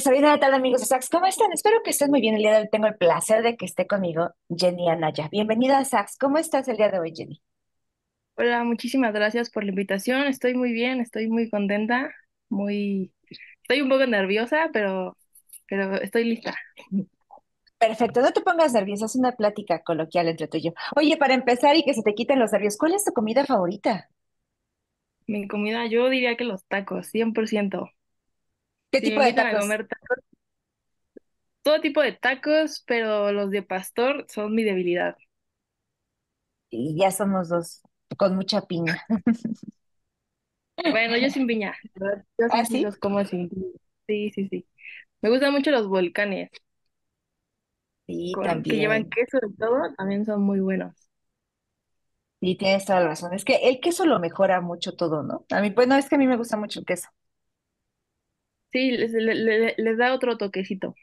Sabina, de tal, amigos de Sax. ¿Cómo están? Espero que estén muy bien. El día de hoy tengo el placer de que esté conmigo Jenny Anaya. Bienvenida a Sax. ¿Cómo estás el día de hoy, Jenny? Hola, muchísimas gracias por la invitación. Estoy muy bien, estoy muy contenta, muy... Estoy un poco nerviosa, pero, pero estoy lista. Perfecto, no te pongas nerviosa, es una plática coloquial entre tú y yo. Oye, para empezar y que se te quiten los nervios, ¿cuál es tu comida favorita? Mi comida, yo diría que los tacos, 100%. ¿Qué tipo de tacos? Todo tipo de tacos, pero los de pastor son mi debilidad. Y ya somos dos, con mucha piña. Bueno, yo sin piña. Yo ¿Ah, sí? los como sin piña. Sí, sí, sí. Me gustan mucho los volcanes, Sí, también. que llevan queso y todo, también son muy buenos. Y tienes toda la razón. Es que el queso lo mejora mucho todo, ¿no? A mí, pues, no, es que a mí me gusta mucho el queso. Sí, les, da otro toquecito.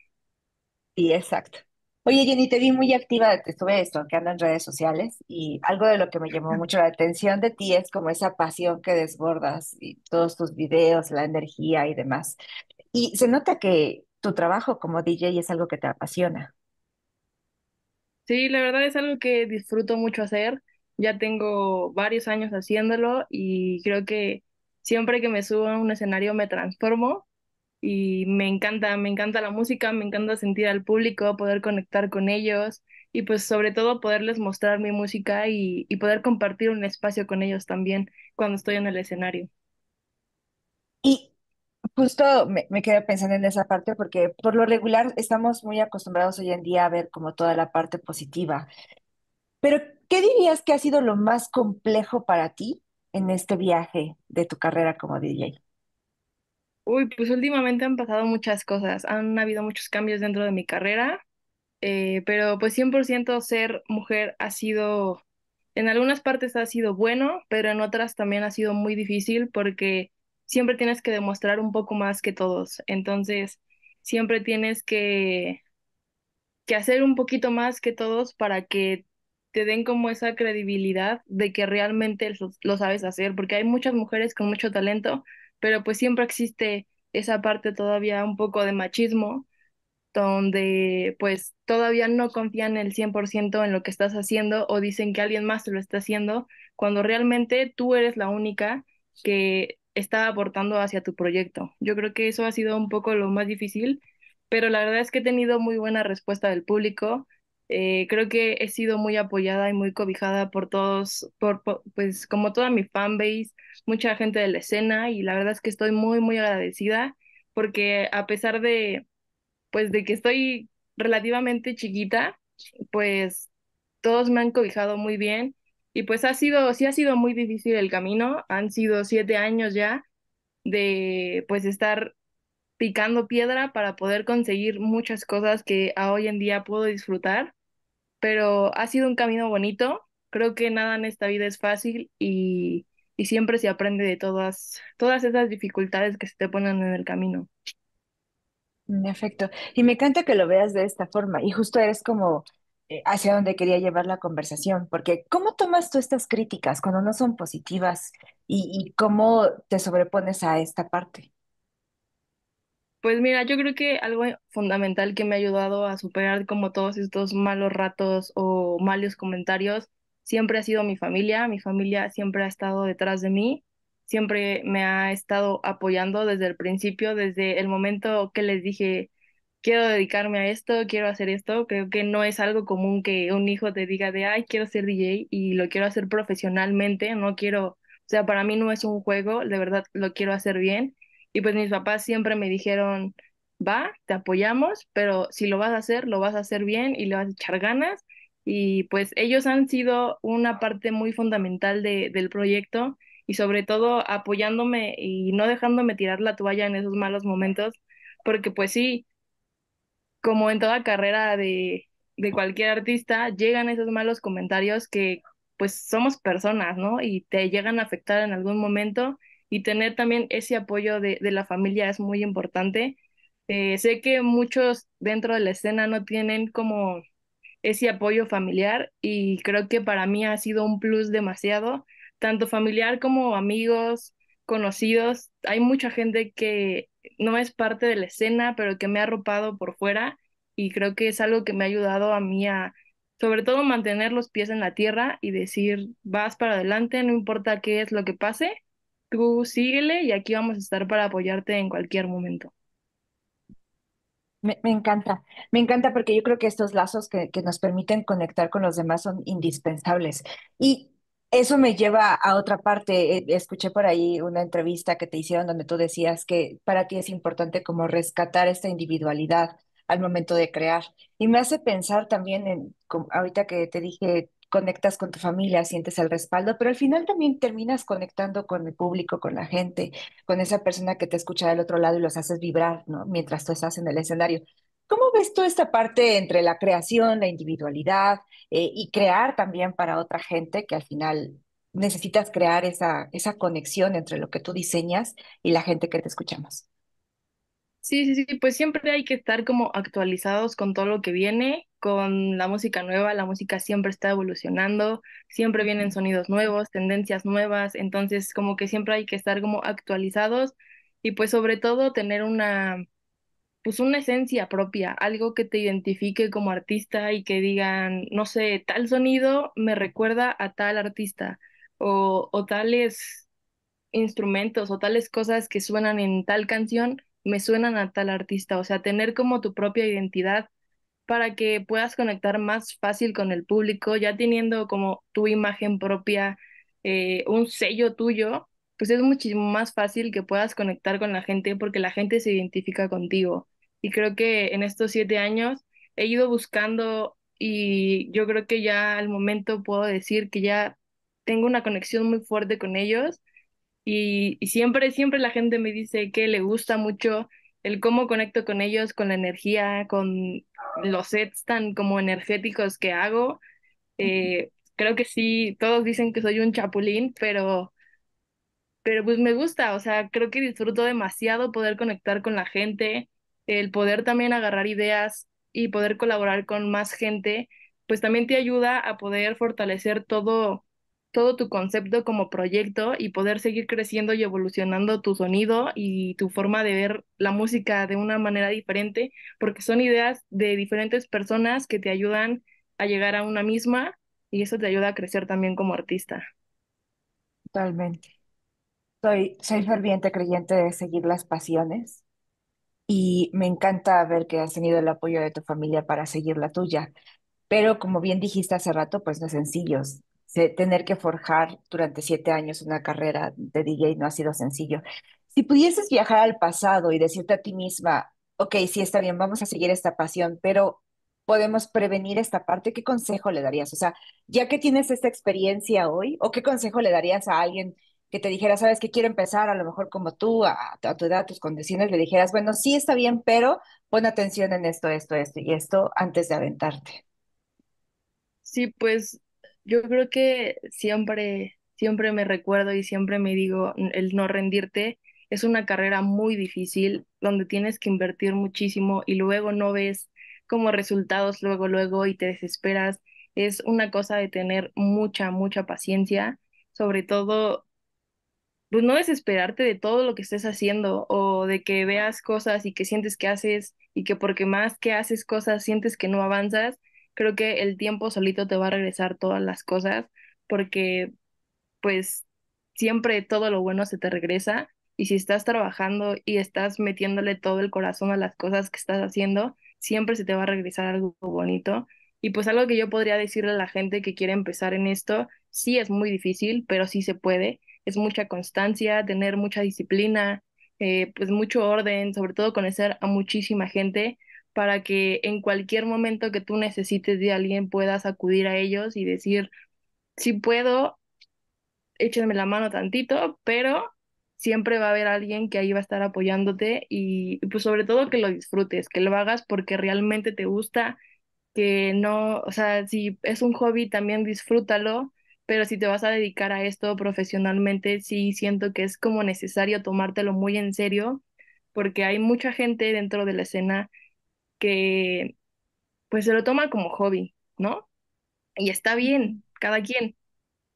Sí, exacto. Oye, Jenny, te vi muy activa, te estuve anda en redes sociales y algo de lo que me llamó mucho la atención de ti es como esa pasión que desbordas y todos tus videos, la energía y demás. Y se nota que tu trabajo como DJ es algo que te apasiona. Sí, la verdad es algo que disfruto mucho hacer. Ya tengo varios años haciéndolo y creo que siempre que me subo a un escenario me transformo y me encanta, me encanta la música, me encanta sentir al público, poder conectar con ellos y pues sobre todo poderles mostrar mi música y, poder compartir un espacio con ellos también cuando estoy en el escenario. Y justo me, me quedé pensando en esa parte porque por lo regular estamos muy acostumbrados hoy en día a ver como toda la parte positiva. Pero, ¿qué dirías que ha sido lo más complejo para ti en este viaje de tu carrera como DJ? Uy, pues últimamente han pasado muchas cosas, han habido muchos cambios dentro de mi carrera, eh, pero pues 100% ser mujer ha sido, en algunas partes ha sido bueno, pero en otras también ha sido muy difícil porque siempre tienes que demostrar un poco más que todos, entonces siempre tienes que, que hacer un poquito más que todos para que te den como esa credibilidad de que realmente lo sabes hacer, porque hay muchas mujeres con mucho talento pero pues siempre existe esa parte todavía un poco de machismo, donde pues todavía no confían el 100% en lo que estás haciendo o dicen que alguien más te lo está haciendo, cuando realmente tú eres la única que está aportando hacia tu proyecto. Yo creo que eso ha sido un poco lo más difícil, pero la verdad es que he tenido muy buena respuesta del público, eh, creo que he sido muy apoyada y muy cobijada por todos, pues como toda mi fanbase, mucha gente de la escena y la verdad es que estoy muy, muy agradecida porque a pesar de, pues de que estoy relativamente chiquita, pues todos me han cobijado muy bien y pues ha sido, sí ha sido muy difícil el camino, han sido siete años ya de pues estar picando piedra para poder conseguir muchas cosas que hoy en día puedo disfrutar, pero ha sido un camino bonito. Creo que nada en esta vida es fácil y, siempre se aprende de todas, todas esas dificultades que se te ponen en el camino. efecto Y me encanta que lo veas de esta forma. Y justo eres como eh, hacia donde quería llevar la conversación, porque ¿cómo tomas tú estas críticas cuando no son positivas y, y cómo te sobrepones a esta parte? Pues mira, yo creo que algo fundamental que me ha ayudado a superar como todos estos malos ratos o malos comentarios siempre ha sido mi familia, mi familia siempre ha estado detrás de mí, siempre me ha estado apoyando desde el principio, desde el momento que les dije, quiero dedicarme a esto, quiero hacer esto, creo que no es algo común que un hijo te diga de, ay, quiero ser DJ y lo quiero hacer profesionalmente, no quiero, o sea, para mí no es un juego, de verdad lo quiero hacer bien y pues mis papás siempre me dijeron, va, te apoyamos, pero si lo vas a hacer, lo vas a hacer bien y le vas a echar ganas. Y pues ellos han sido una parte muy fundamental del proyecto y sobre todo apoyándome y no dejándome tirar la toalla en esos malos momentos, porque pues sí, como en toda carrera de, de cualquier artista, llegan esos malos comentarios que pues somos personas, ¿no? Y te llegan a afectar en algún momento y tener también ese apoyo de, la familia es muy importante. Eh, sé que muchos dentro de la escena no tienen como ese apoyo familiar y creo que para mí ha sido un plus demasiado, tanto familiar como amigos, conocidos. Hay mucha gente que no es parte de la escena, pero que me ha arropado por fuera y creo que es algo que me ha ayudado a mí a, sobre todo, mantener los pies en la tierra y decir, vas para adelante, no importa qué es lo que pase, tú síguele y aquí vamos a estar para apoyarte en cualquier momento. Me, encanta, me encanta porque yo creo que estos lazos que, que, nos permiten conectar con los demás son indispensables. Y eso me lleva a otra parte. Eh, escuché por ahí una entrevista que te hicieron donde tú decías que para ti es importante como rescatar esta individualidad al momento de crear. Y me hace pensar también en, ahorita que te dije conectas con tu familia, sientes el respaldo, pero al final también terminas conectando con el público, con la gente, con esa persona que te escucha del otro lado y los haces vibrar, ¿no? Mientras tú estás en el escenario. ¿Cómo ves tú esta parte entre la creación, la individualidad eh, y crear también para otra gente que al final necesitas crear esa, esa conexión entre lo que tú diseñas y la gente que te escuchamos? Sí, sí, sí, pues siempre hay que estar como actualizados con todo lo que viene, con la música nueva, la música siempre está evolucionando, siempre vienen sonidos nuevos, tendencias nuevas, entonces como que siempre hay que estar como actualizados y pues sobre todo tener una pues una esencia propia, algo que te identifique como artista y que digan, no sé, tal sonido me recuerda a tal artista o, o tales instrumentos o tales cosas que suenan en tal canción me suenan a tal artista, o sea, tener como tu propia identidad para que puedas conectar más fácil con el público, ya teniendo como tu imagen propia, eh, un sello tuyo, pues es muchísimo más fácil que puedas conectar con la gente porque la gente se identifica contigo. Y creo que en estos siete años he ido buscando y yo creo que ya al momento puedo decir que ya tengo una conexión muy fuerte con ellos y, siempre, siempre la gente me dice que le gusta mucho el cómo conecto con ellos, con la energía, con los sets tan como energéticos que hago. Eh, creo que sí, todos dicen que soy un chapulín, pero, pero pues me gusta, o sea, creo que disfruto demasiado poder conectar con la gente, el poder también agarrar ideas y poder colaborar con más gente, pues también te ayuda a poder fortalecer todo todo tu concepto como proyecto y poder seguir creciendo y evolucionando tu sonido y tu forma de ver la música de una manera diferente, porque son ideas de diferentes personas que te ayudan a llegar a una misma y eso te ayuda a crecer también como artista. Totalmente. Soy, soy ferviente creyente de seguir las pasiones y me encanta ver que has tenido el apoyo de tu familia para seguir la tuya. Pero como bien dijiste hace rato, pues no es sencillo tener que forjar durante siete años una carrera de DJ no ha sido sencillo. Si pudieses viajar al pasado y decirte a ti misma, ok, sí está bien, vamos a seguir esta pasión, pero podemos prevenir esta parte, ¿qué consejo le darías? O sea, ya que tienes esta experiencia hoy, ¿o qué consejo le darías a alguien que te dijera, sabes que quiero empezar, a lo mejor como tú, a, tu edad, tus condiciones, le dijeras, bueno, sí está bien, pero pon atención en esto, esto, esto y esto antes de aventarte? Sí, pues yo creo que siempre, siempre me recuerdo y siempre me digo el no rendirte. Es una carrera muy difícil donde tienes que invertir muchísimo y luego no ves como resultados luego, luego y te desesperas. Es una cosa de tener mucha, mucha paciencia, sobre todo, pues no desesperarte de todo lo que estés haciendo o de que veas cosas y que sientes que haces y que porque más que haces cosas sientes que no avanzas creo que el tiempo solito te va a regresar todas las cosas porque pues siempre todo lo bueno se te regresa y si estás trabajando y estás metiéndole todo el corazón a las cosas que estás haciendo, siempre se te va a regresar algo bonito. Y pues algo que yo podría decirle a la gente que quiere empezar en esto, sí es muy difícil, pero sí se puede. Es mucha constancia, tener mucha disciplina, eh, pues mucho orden, sobre todo conocer a muchísima gente para que en cualquier momento que tú necesites de alguien puedas acudir a ellos y decir, si puedo, échenme la mano tantito, pero siempre va a haber alguien que ahí va a estar apoyándote y pues sobre todo que lo disfrutes, que lo hagas porque realmente te gusta, que no, o sea, si es un hobby también disfrútalo, pero si te vas a dedicar a esto profesionalmente, sí siento que es como necesario tomártelo muy en serio porque hay mucha gente dentro de la escena que pues se lo toma como hobby, ¿no? Y está bien, cada quien.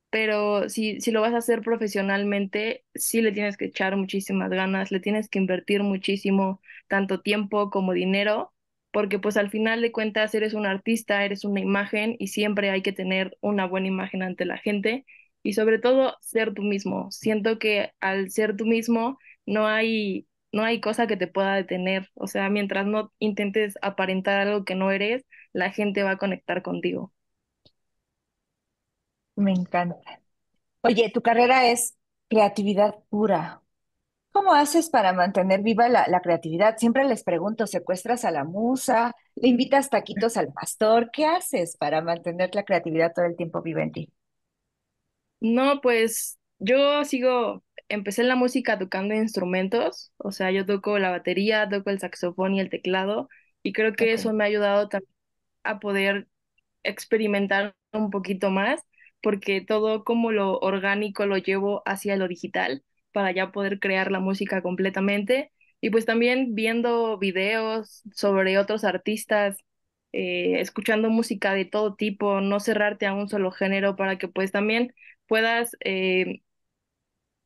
Pero si, si lo vas a hacer profesionalmente, sí le tienes que echar muchísimas ganas, le tienes que invertir muchísimo, tanto tiempo como dinero, porque pues al final de cuentas eres un artista, eres una imagen y siempre hay que tener una buena imagen ante la gente y sobre todo ser tú mismo. Siento que al ser tú mismo no hay no hay cosa que te pueda detener. O sea, mientras no intentes aparentar algo que no eres, la gente va a conectar contigo. Me encanta. Oye, tu carrera es creatividad pura. ¿Cómo haces para mantener viva la, creatividad? Siempre les pregunto, ¿secuestras a la musa? ¿Le invitas taquitos al pastor? ¿Qué haces para mantener la creatividad todo el tiempo viva en ti? No, pues yo sigo empecé la música tocando instrumentos, o sea, yo toco la batería, toco el saxofón y el teclado, y creo que eso me ha ayudado también a poder experimentar un poquito más, porque todo como lo orgánico lo llevo hacia lo digital para ya poder crear la música completamente. Y pues también viendo videos sobre otros artistas, eh, escuchando música de todo tipo, no cerrarte a un solo género para que pues también puedas eh,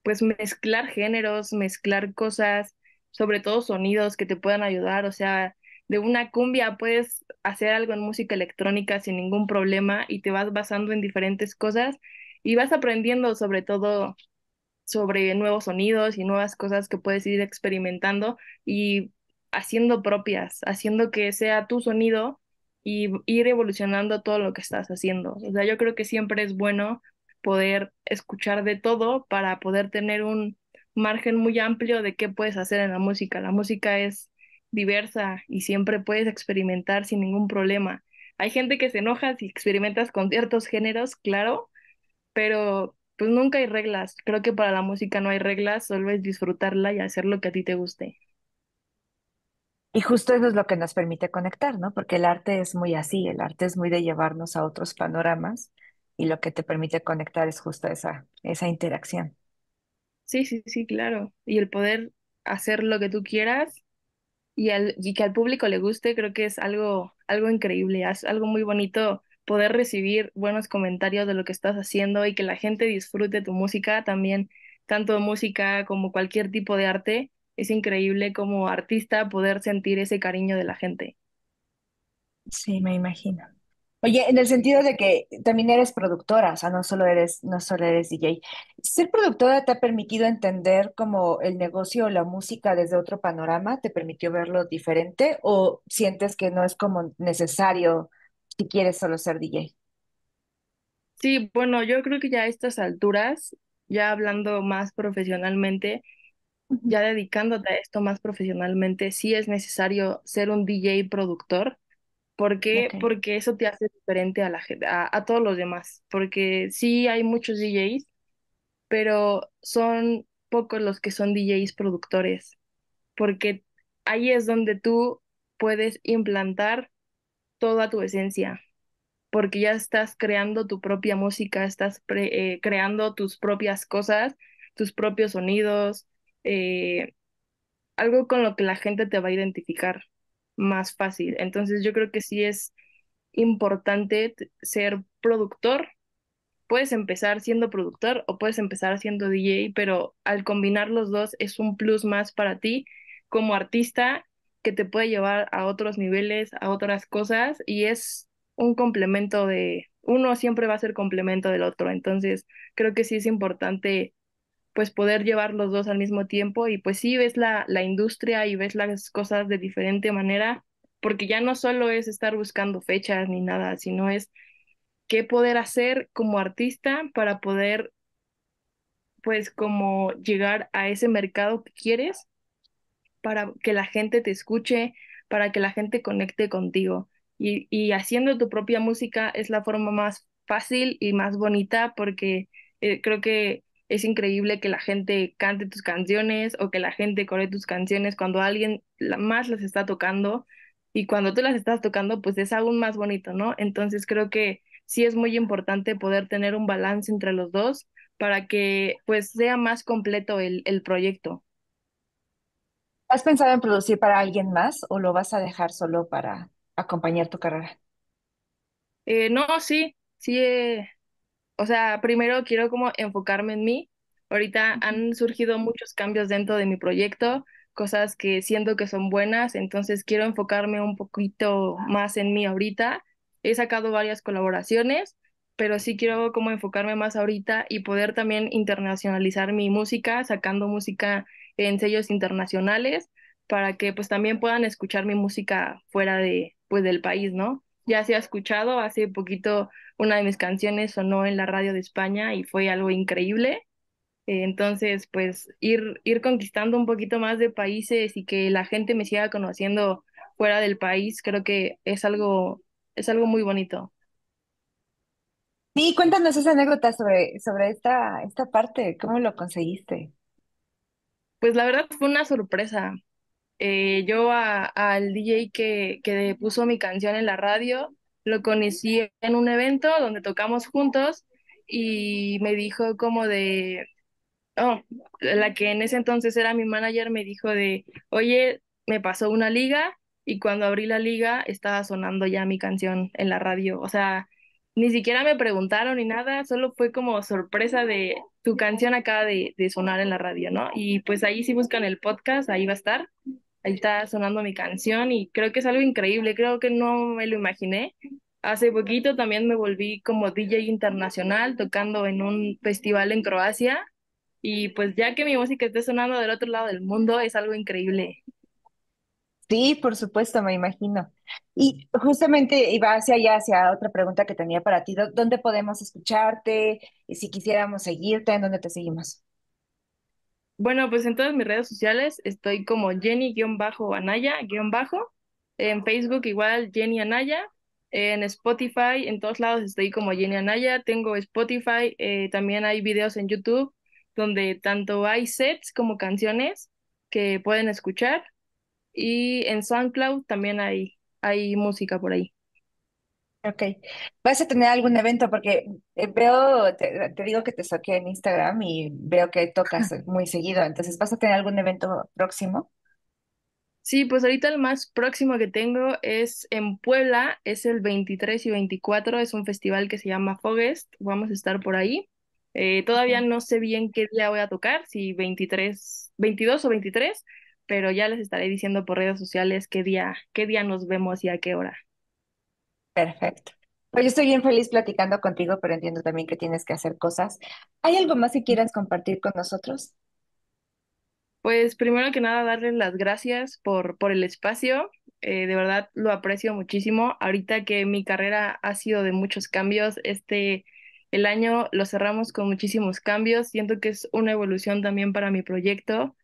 pues mezclar géneros, mezclar cosas, sobre todo sonidos que te puedan ayudar, o sea, de una cumbia puedes hacer algo en música electrónica sin ningún problema y te vas basando en diferentes cosas y vas aprendiendo sobre todo sobre nuevos sonidos y nuevas cosas que puedes ir experimentando y haciendo propias, haciendo que sea tu sonido y ir evolucionando todo lo que estás haciendo. O sea, yo creo que siempre es bueno poder escuchar de todo para poder tener un margen muy amplio de qué puedes hacer en la música. La música es diversa y siempre puedes experimentar sin ningún problema. Hay gente que se enoja si experimentas con ciertos géneros, claro, pero pues nunca hay reglas. Creo que para la música no hay reglas, solo es disfrutarla y hacer lo que a ti te guste. Y justo eso es lo que nos permite conectar, ¿no? Porque el arte es muy así, el arte es muy de llevarnos a otros panoramas y lo que te permite conectar es justo esa, esa interacción. Sí, sí, sí, claro. Y el poder hacer lo que tú quieras y, al, y que al público le guste, creo que es algo, algo increíble, es algo muy bonito poder recibir buenos comentarios de lo que estás haciendo y que la gente disfrute tu música también, tanto música como cualquier tipo de arte. Es increíble como artista poder sentir ese cariño de la gente. Sí, me imagino. Oye, en el sentido de que también eres productora, o sea, no solo eres, no solo eres DJ. ¿Ser productora te ha permitido entender como el negocio o la música desde otro panorama? ¿Te permitió verlo diferente? ¿O sientes que no es como necesario si quieres solo ser DJ? Sí, bueno, yo creo que ya a estas alturas, ya hablando más profesionalmente, ya dedicándote a esto más profesionalmente, sí es necesario ser un DJ productor ¿Por qué? Porque eso te hace diferente a, la, a, todos los demás. Porque sí hay muchos DJs, pero son pocos los que son DJs productores. Porque ahí es donde tú puedes implantar toda tu esencia. Porque ya estás creando tu propia música, estás eh, creando tus propias cosas, tus propios sonidos, eh, algo con lo que la gente te va a identificar más fácil. Entonces yo creo que sí es importante ser productor. Puedes empezar siendo productor o puedes empezar siendo DJ, pero al combinar los dos es un plus más para ti como artista que te puede llevar a otros niveles, a otras cosas y es un complemento de, uno siempre va a ser complemento del otro. Entonces creo que sí es importante pues poder llevar los dos al mismo tiempo y pues sí ves la, industria y ves las cosas de diferente manera, porque ya no solo es estar buscando fechas ni nada, sino es qué poder hacer como artista para poder pues como llegar a ese mercado que quieres para que la gente te escuche, para que la gente conecte contigo. Y, haciendo tu propia música es la forma más fácil y más bonita porque eh, creo que es increíble que la gente cante tus canciones o que la gente corre tus canciones cuando alguien más las está tocando y cuando tú las estás tocando, pues es aún más bonito, ¿no? Entonces creo que sí es muy importante poder tener un balance entre los dos para que pues sea más completo el, el proyecto. ¿Has pensado en producir para alguien más o lo vas a dejar solo para acompañar tu carrera? Eh, no, sí, sí o sea, primero quiero como enfocarme en mí. Ahorita han surgido muchos cambios dentro de mi proyecto, cosas que siento que son buenas, entonces quiero enfocarme un poquito más en mí ahorita. He sacado varias colaboraciones, pero sí quiero como enfocarme más ahorita y poder también internacionalizar mi música, sacando música en sellos internacionales para que pues también puedan escuchar mi música fuera de pues del país, ¿no? ya se ha escuchado. Hace poquito una de mis canciones sonó en la radio de España y fue algo increíble. Eh, entonces, pues ir, ir conquistando un poquito más de países y que la gente me siga conociendo fuera del país, creo que es algo, es algo muy bonito. Sí, cuéntanos esa anécdota sobre, sobre esta, esta parte, ¿cómo lo conseguiste? Pues la verdad fue una sorpresa. Eh, yo al DJ que, puso mi canción en la radio, lo conocí en un evento donde tocamos juntos y me dijo como de, oh, la que en ese entonces era mi manager me dijo de, oye, me pasó una liga y cuando abrí la liga estaba sonando ya mi canción en la radio. O sea, ni siquiera me preguntaron ni nada, solo fue como sorpresa de tu canción acaba de, sonar en la radio, ¿no? Y pues ahí si buscan el podcast, ahí va a estar ahí está sonando mi canción y creo que es algo increíble, creo que no me lo imaginé. Hace poquito también me volví como DJ internacional tocando en un festival en Croacia y pues ya que mi música esté sonando del otro lado del mundo es algo increíble. Sí, por supuesto, me imagino. Y justamente iba hacia allá, hacia otra pregunta que tenía para ti. ¿Dónde podemos escucharte? Y si quisiéramos seguirte, ¿en dónde te seguimos? Bueno, pues en todas mis redes sociales estoy como Jenny-Anaya-. En Facebook igual Jenny Anaya. En Spotify, en todos lados estoy como Jenny Anaya. Tengo Spotify, eh, también hay videos en YouTube donde tanto hay sets como canciones que pueden escuchar. Y en SoundCloud también hay, hay música por ahí. Ok. ¿Vas a tener algún evento? Porque eh, veo, te, digo que te saqué en Instagram y veo que tocas muy seguido. Entonces, ¿vas a tener algún evento próximo? Sí, pues ahorita el más próximo que tengo es en Puebla, es el 23 y 24, es un festival que se llama Fogest, vamos a estar por ahí. Eh, todavía no sé bien qué día voy a tocar, si 23, 22 o 23, pero ya les estaré diciendo por redes sociales qué día, qué día nos vemos y a qué hora. Perfecto. Pues yo estoy bien feliz platicando contigo, pero entiendo también que tienes que hacer cosas. ¿Hay algo más que quieras compartir con nosotros? Pues primero que nada, darles las gracias por, por el espacio. Eh, de verdad lo aprecio muchísimo. Ahorita que mi carrera ha sido de muchos cambios, este, el año lo cerramos con muchísimos cambios. Siento que es una evolución también para mi proyecto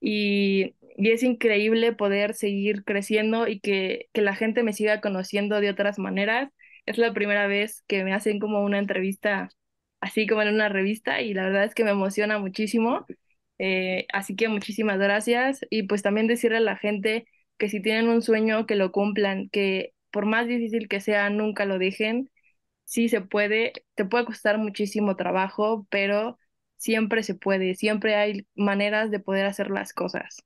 y y es increíble poder seguir creciendo y que, la gente me siga conociendo de otras maneras. Es la primera vez que me hacen como una entrevista así como en una revista y la verdad es que me emociona muchísimo. Eh, así que muchísimas gracias y pues también decirle a la gente que si tienen un sueño que lo cumplan, que por más difícil que sea, nunca lo dejen. Sí se puede, te puede costar muchísimo trabajo, pero siempre se puede, siempre hay maneras de poder hacer las cosas.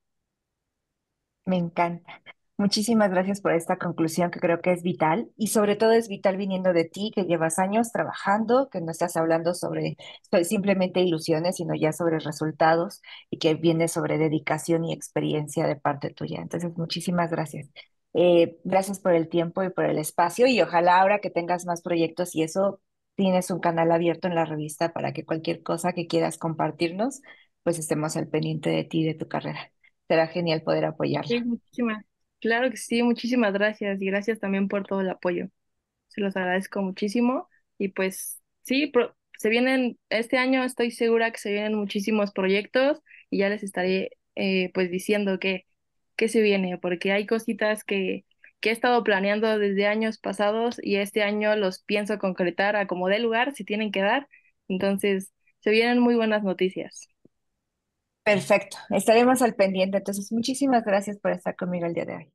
Me encanta. Muchísimas gracias por esta conclusión que creo que es vital y sobre todo es vital viniendo de ti, que llevas años trabajando, que no estás hablando sobre simplemente ilusiones, sino ya sobre resultados y que viene sobre dedicación y experiencia de parte tuya. Entonces, muchísimas gracias. Eh, gracias por el tiempo y por el espacio y ojalá ahora que tengas más proyectos y eso, tienes un canal abierto en la revista para que cualquier cosa que quieras compartirnos, pues estemos al pendiente de ti, de tu carrera será genial poder apoyar Sí, muchísimas. Claro que sí, muchísimas gracias y gracias también por todo el apoyo. Se los agradezco muchísimo y pues sí, se vienen, este año estoy segura que se vienen muchísimos proyectos y ya les estaré eh, pues diciendo que, que se viene, porque hay cositas que, que he estado planeando desde años pasados y este año los pienso concretar a como dé lugar, si tienen que dar. Entonces, se vienen muy buenas noticias. Perfecto, estaremos al pendiente. Entonces, muchísimas gracias por estar conmigo el día de hoy.